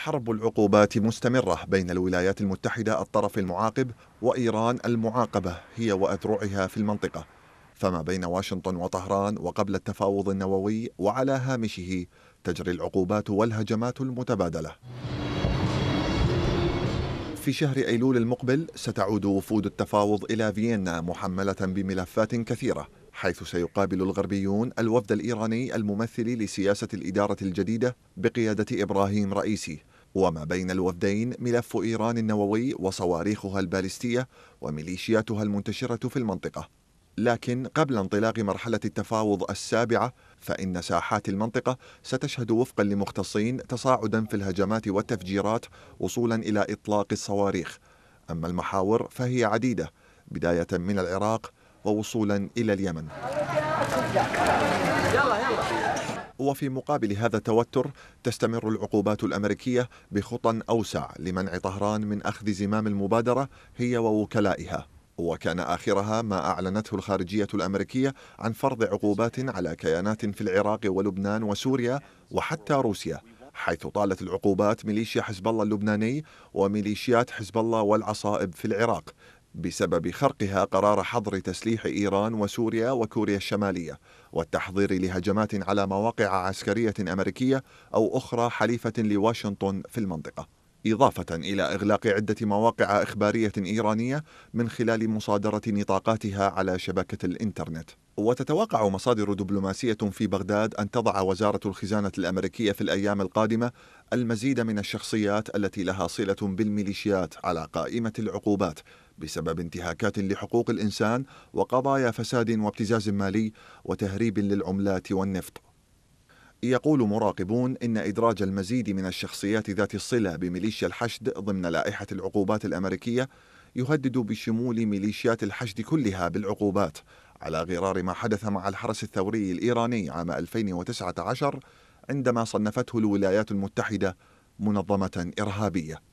حرب العقوبات مستمرة بين الولايات المتحدة الطرف المعاقب وإيران المعاقبة هي وأذرعها في المنطقة فما بين واشنطن وطهران وقبل التفاوض النووي وعلى هامشه تجري العقوبات والهجمات المتبادلة في شهر أيلول المقبل ستعود وفود التفاوض إلى فيينا محملة بملفات كثيرة حيث سيقابل الغربيون الوفد الإيراني الممثل لسياسة الإدارة الجديدة بقيادة إبراهيم رئيسي وما بين الوفدين ملف إيران النووي وصواريخها البالستية وميليشياتها المنتشرة في المنطقة لكن قبل انطلاق مرحلة التفاوض السابعة فإن ساحات المنطقة ستشهد وفقا لمختصين تصاعدا في الهجمات والتفجيرات وصولا إلى إطلاق الصواريخ أما المحاور فهي عديدة بداية من العراق ووصولا إلى اليمن وفي مقابل هذا التوتر تستمر العقوبات الأمريكية بخطى أوسع لمنع طهران من أخذ زمام المبادرة هي ووكلائها وكان آخرها ما أعلنته الخارجية الأمريكية عن فرض عقوبات على كيانات في العراق ولبنان وسوريا وحتى روسيا حيث طالت العقوبات ميليشيا حزب الله اللبناني وميليشيات حزب الله والعصائب في العراق بسبب خرقها قرار حظر تسليح ايران وسوريا وكوريا الشماليه والتحضير لهجمات على مواقع عسكريه امريكيه او اخرى حليفه لواشنطن في المنطقه إضافة إلى إغلاق عدة مواقع إخبارية إيرانية من خلال مصادرة نطاقاتها على شبكة الإنترنت. وتتوقع مصادر دبلوماسية في بغداد أن تضع وزارة الخزانة الأمريكية في الأيام القادمة المزيد من الشخصيات التي لها صلة بالميليشيات على قائمة العقوبات بسبب انتهاكات لحقوق الإنسان وقضايا فساد وابتزاز مالي وتهريب للعملات والنفط. يقول مراقبون إن إدراج المزيد من الشخصيات ذات الصلة بميليشيا الحشد ضمن لائحة العقوبات الأمريكية يهدد بشمول ميليشيات الحشد كلها بالعقوبات على غرار ما حدث مع الحرس الثوري الإيراني عام 2019 عندما صنفته الولايات المتحدة منظمة إرهابية